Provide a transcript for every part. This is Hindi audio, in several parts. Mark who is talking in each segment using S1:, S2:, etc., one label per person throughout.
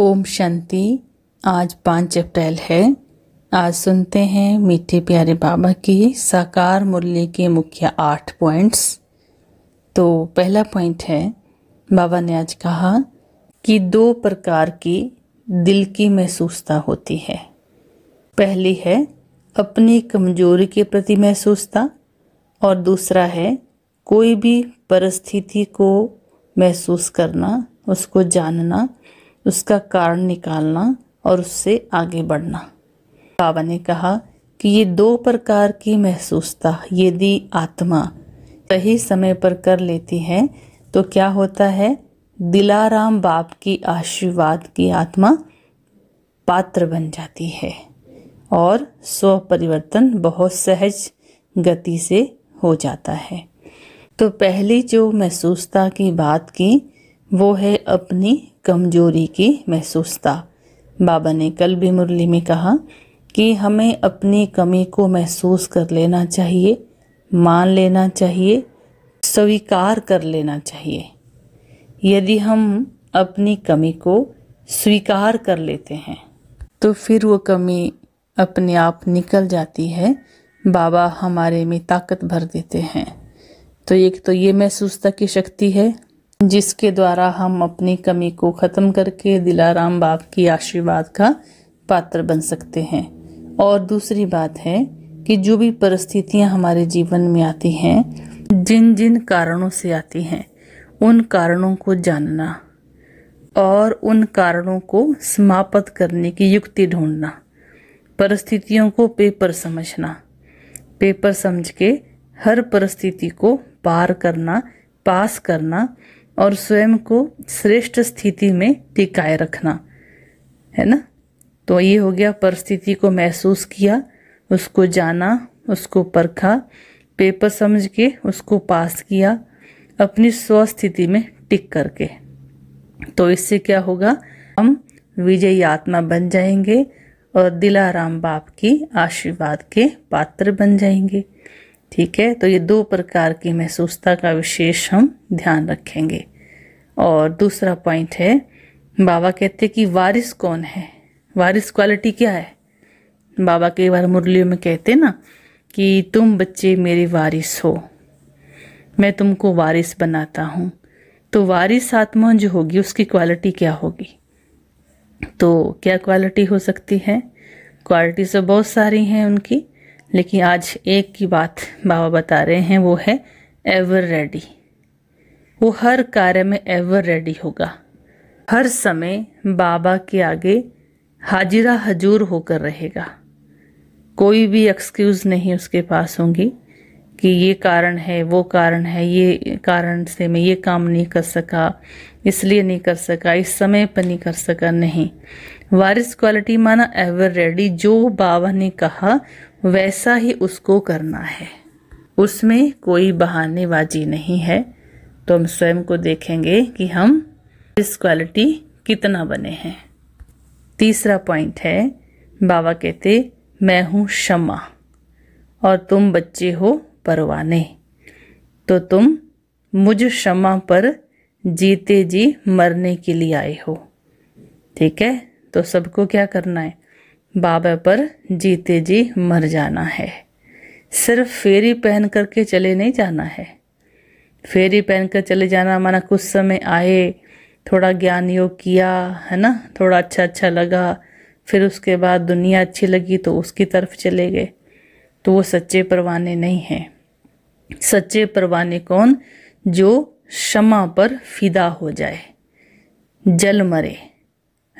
S1: ओम शांति आज पाँच अप्रैल है आज सुनते हैं मीठे प्यारे बाबा की साकार मूल्य के मुख्य आठ पॉइंट्स तो पहला पॉइंट है बाबा ने आज कहा कि दो प्रकार की दिल की महसूसता होती है पहली है अपनी कमजोरी के प्रति महसूसता और दूसरा है कोई भी परिस्थिति को महसूस करना उसको जानना उसका कारण निकालना और उससे आगे बढ़ना बाबा ने कहा कि ये दो प्रकार की महसूसता यदि आत्मा सही समय पर कर लेती है तो क्या होता है दिलाराम बाप की आशीर्वाद की आत्मा पात्र बन जाती है और स्व परिवर्तन बहुत सहज गति से हो जाता है तो पहली जो महसूसता की बात की वो है अपनी कमजोरी की महसूसता बाबा ने कल भी मुरली में कहा कि हमें अपनी कमी को महसूस कर लेना चाहिए मान लेना चाहिए स्वीकार कर लेना चाहिए यदि हम अपनी कमी को स्वीकार कर लेते हैं तो फिर वो कमी अपने आप निकल जाती है बाबा हमारे में ताकत भर देते हैं तो एक तो ये महसूसता की शक्ति है जिसके द्वारा हम अपनी कमी को ख़त्म करके दिलाराम बाप की आशीर्वाद का पात्र बन सकते हैं और दूसरी बात है कि जो भी परिस्थितियां हमारे जीवन में आती हैं जिन जिन कारणों से आती हैं उन कारणों को जानना और उन कारणों को समाप्त करने की युक्ति ढूंढना परिस्थितियों को पेपर समझना पेपर समझ के हर परिस्थिति को पार करना पास करना और स्वयं को श्रेष्ठ स्थिति में टिकाए रखना है ना तो ये हो गया परिस्थिति को महसूस किया उसको जाना उसको परखा पेपर समझ के उसको पास किया अपनी स्वस्थिति में टिक करके तो इससे क्या होगा हम विजयी आत्मा बन जाएंगे और दिलाराम बाप की आशीर्वाद के पात्र बन जाएंगे ठीक है तो ये दो प्रकार की महसूसता का विशेष हम ध्यान रखेंगे और दूसरा पॉइंट है बाबा कहते कि वारिस कौन है वारिस क्वालिटी क्या है बाबा कई बार मुरलियों में कहते ना कि तुम बच्चे मेरे वारिस हो मैं तुमको वारिस बनाता हूँ तो वारिस आत्मा जो होगी उसकी क्वालिटी क्या होगी तो क्या क्वालिटी हो सकती है क्वालिटी तो बहुत सारी हैं उनकी लेकिन आज एक की बात बाबा बता रहे हैं वो है एवर रेडी वो हर कार्य में एवर रेडी होगा हर समय बाबा के आगे हाजिरा हजूर होकर रहेगा कोई भी एक्सक्यूज़ नहीं उसके पास होंगी कि ये कारण है वो कारण है ये कारण से मैं ये काम नहीं कर सका इसलिए नहीं कर सका इस समय पर नहीं कर सका नहीं वारिस क्वालिटी माना एवर रेडी जो बाबा ने कहा वैसा ही उसको करना है उसमें कोई बहानेबाजी नहीं है तो हम स्वयं को देखेंगे कि हम इस क्वालिटी कितना बने हैं तीसरा पॉइंट है बाबा कहते मैं हूँ शमा और तुम बच्चे हो परवाने तो तुम मुझ शमा पर जीते जी मरने के लिए आए हो ठीक है तो सबको क्या करना है बाबा पर जीते जी मर जाना है सिर्फ फेरी पहन करके चले नहीं जाना है फेरी पहन कर चले जाना माना कुछ समय आए थोड़ा ज्ञान योग किया है ना थोड़ा अच्छा अच्छा लगा फिर उसके बाद दुनिया अच्छी लगी तो उसकी तरफ चले गए तो वो सच्चे परवाने नहीं हैं सच्चे परवाने कौन जो क्षमा पर फिदा हो जाए जल मरे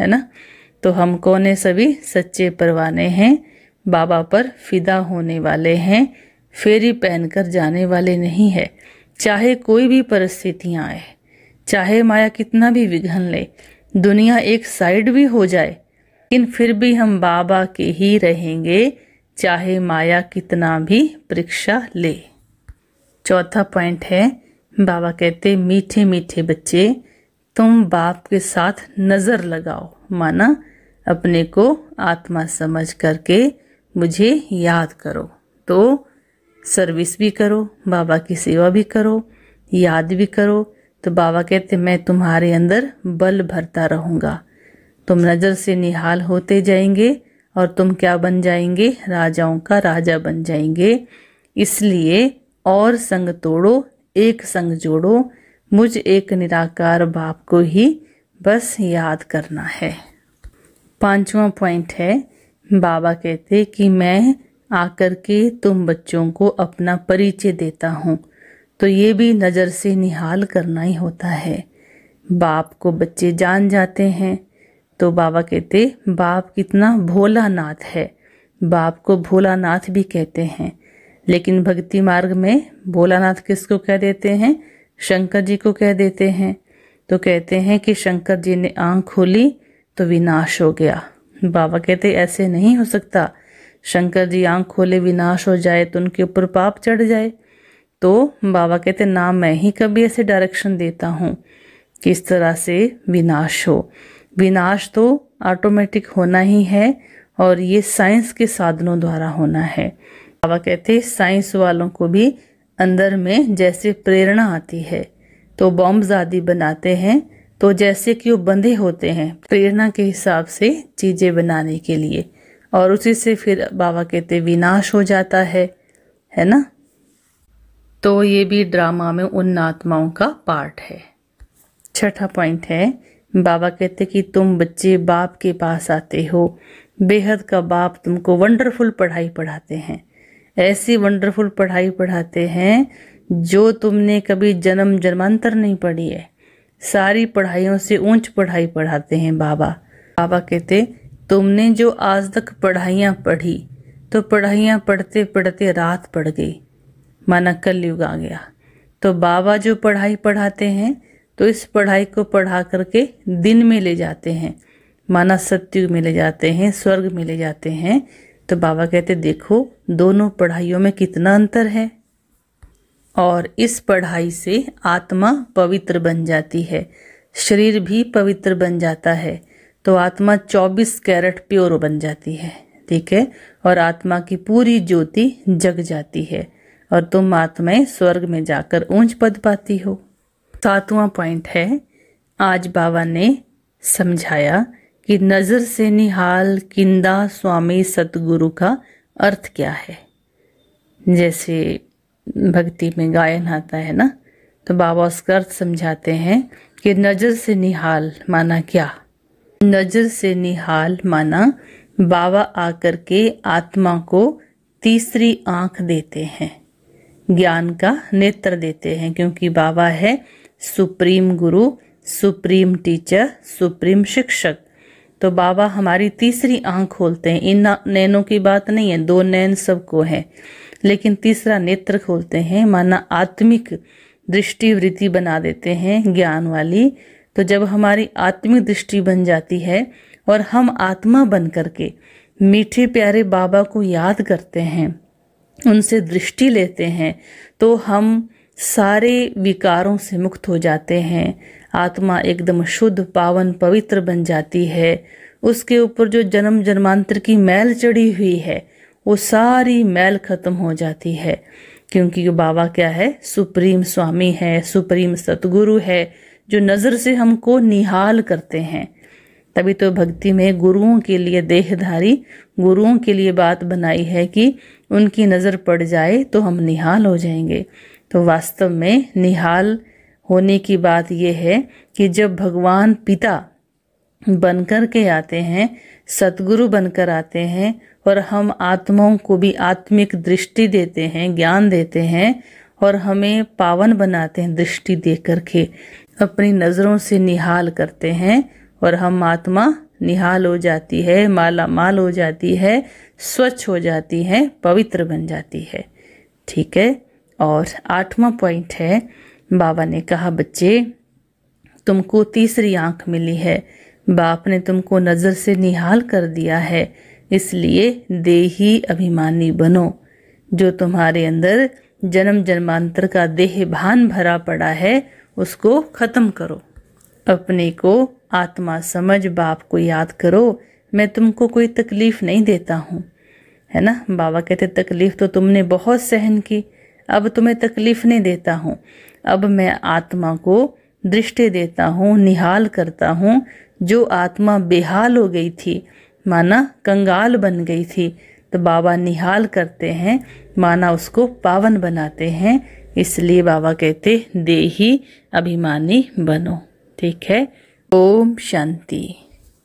S1: है ना तो हम कौने सभी सच्चे परवाने हैं बाबा पर फिदा होने वाले हैं फेरी पहनकर जाने वाले नहीं है चाहे कोई भी परिस्थितियाँ आए चाहे माया कितना भी विघन ले दुनिया एक साइड भी हो जाए लेकिन फिर भी हम बाबा के ही रहेंगे चाहे माया कितना भी परीक्षा ले चौथा पॉइंट है बाबा कहते मीठे मीठे बच्चे तुम बाप के साथ नज़र लगाओ माना अपने को आत्मा समझ करके मुझे याद करो तो सर्विस भी करो बाबा की सेवा भी करो याद भी करो तो बाबा कहते मैं तुम्हारे अंदर बल भरता रहूँगा तुम नज़र से निहाल होते जाएंगे और तुम क्या बन जाएंगे राजाओं का राजा बन जाएंगे इसलिए और संग तोड़ो एक संग जोड़ो मुझ एक निराकार बाप को ही बस याद करना है पांचवा पॉइंट है बाबा कहते कि मैं आकर के तुम बच्चों को अपना परिचय देता हूँ तो ये भी नज़र से निहाल करना ही होता है बाप को बच्चे जान जाते हैं तो बाबा कहते बाप कितना भोला नाथ है बाप को भोला नाथ भी कहते हैं लेकिन भक्ति मार्ग में भोला नाथ किसको कह देते हैं शंकर जी को कह देते हैं तो कहते हैं कि शंकर जी ने आंख खोली तो विनाश हो गया बाबा कहते ऐसे नहीं हो सकता शंकर जी आंख खोले विनाश हो जाए तो उनके ऊपर पाप चढ़ जाए तो बाबा कहते ना मैं ही कभी ऐसे डायरेक्शन देता हूँ कि इस तरह से विनाश हो विनाश तो ऑटोमेटिक होना ही है और ये साइंस के साधनों द्वारा होना है बाबा कहते साइंस वालों को भी अंदर में जैसे प्रेरणा आती है तो बॉम्ब्स आदि बनाते हैं तो जैसे कि वो बंधे होते हैं प्रेरणा के हिसाब से चीज़ें बनाने के लिए और उसी से फिर बाबा कहते विनाश हो जाता है है ना तो ये भी ड्रामा में उन आत्माओं का पार्ट है छठा पॉइंट है बाबा कहते कि तुम बच्चे बाप के पास आते हो बेहद का बाप तुमको वंडरफुल पढ़ाई पढ़ाते हैं ऐसी वंडरफुल पढ़ाई पढ़ाते हैं जो तुमने कभी जन्म जन्मांतर नहीं पढ़ी है सारी पढ़ाइयों से ऊंच पढ़ाई पढ़ाते हैं बाबा बाबा कहते तुमने जो आज तक पढ़ाइयाँ पढ़ी तो पढ़ाइयाँ पढ़ते पढ़ते रात पड़ गई माना कलयुग आ गया तो बाबा जो पढ़ाई पढ़ाते हैं तो इस पढ़ाई को पढ़ा करके दिन में ले जाते हैं माना सत्युग में ले जाते हैं स्वर्ग में ले जाते हैं तो बाबा कहते देखो दोनों पढ़ाइयों में कितना अंतर है और इस पढ़ाई से आत्मा पवित्र बन जाती है शरीर भी पवित्र बन जाता है तो आत्मा 24 कैरेट प्योर बन जाती है ठीक है और आत्मा की पूरी ज्योति जग जाती है और तुम आत्माएं स्वर्ग में जाकर ऊंच पद पाती हो सातवां पॉइंट है आज बाबा ने समझाया कि नज़र से निहाल किंदा स्वामी सतगुरु का अर्थ क्या है जैसे भक्ति में गायन आता है ना तो बाबा उसका अर्थ समझाते हैं कि नज़र से निहाल माना क्या नज़र से निहाल माना बाबा आकर के आत्मा को तीसरी आंख देते हैं ज्ञान का नेत्र देते हैं क्योंकि बाबा है सुप्रीम गुरु सुप्रीम टीचर सुप्रीम शिक्षक तो बाबा हमारी तीसरी आंख खोलते हैं इन नैनों की बात नहीं है दो नैन सबको है लेकिन तीसरा नेत्र खोलते हैं माना आत्मिक दृष्टि वृत्ति बना देते हैं ज्ञान वाली तो जब हमारी आत्मिक दृष्टि बन जाती है और हम आत्मा बन करके मीठे प्यारे बाबा को याद करते हैं उनसे दृष्टि लेते हैं तो हम सारे विकारों से मुक्त हो जाते हैं आत्मा एकदम शुद्ध पावन पवित्र बन जाती है उसके ऊपर जो जन्म जन्मांतर की मैल चढ़ी हुई है वो सारी मैल खत्म हो जाती है क्योंकि बाबा क्या है सुप्रीम स्वामी है सुप्रीम सतगुरु है जो नज़र से हमको निहाल करते हैं तभी तो भक्ति में गुरुओं के लिए देहधारी गुरुओं के लिए बात बनाई है कि उनकी नज़र पड़ जाए तो हम निहाल हो जाएंगे तो वास्तव में निहाल होने की बात यह है कि जब भगवान पिता बनकर के आते हैं सतगुरु बनकर आते हैं और हम आत्माओं को भी आत्मिक दृष्टि देते हैं ज्ञान देते हैं और हमें पावन बनाते हैं दृष्टि दे करके अपनी नज़रों से निहाल करते हैं और हम आत्मा निहाल हो जाती है माला माल हो जाती है स्वच्छ हो जाती है पवित्र बन जाती है ठीक है और आठवां पॉइंट है बाबा ने कहा बच्चे तुमको तीसरी आंख मिली है बाप ने तुमको नज़र से निहाल कर दिया है इसलिए देही अभिमानी बनो जो तुम्हारे अंदर जन्म जन्मांतर का देह भान भरा पड़ा है उसको ख़त्म करो अपने को आत्मा समझ बाप को याद करो मैं तुमको कोई तकलीफ़ नहीं देता हूँ है ना बाबा कहते तकलीफ़ तो तुमने बहुत सहन की अब तुम्हें तकलीफ नहीं देता हूँ अब मैं आत्मा को दृष्टि देता हूँ निहाल करता हूँ जो आत्मा बेहाल हो गई थी माना कंगाल बन गई थी तो बाबा निहाल करते हैं माना उसको पावन बनाते हैं इसलिए बाबा कहते देही अभिमानी बनो ठीक है ओम शांति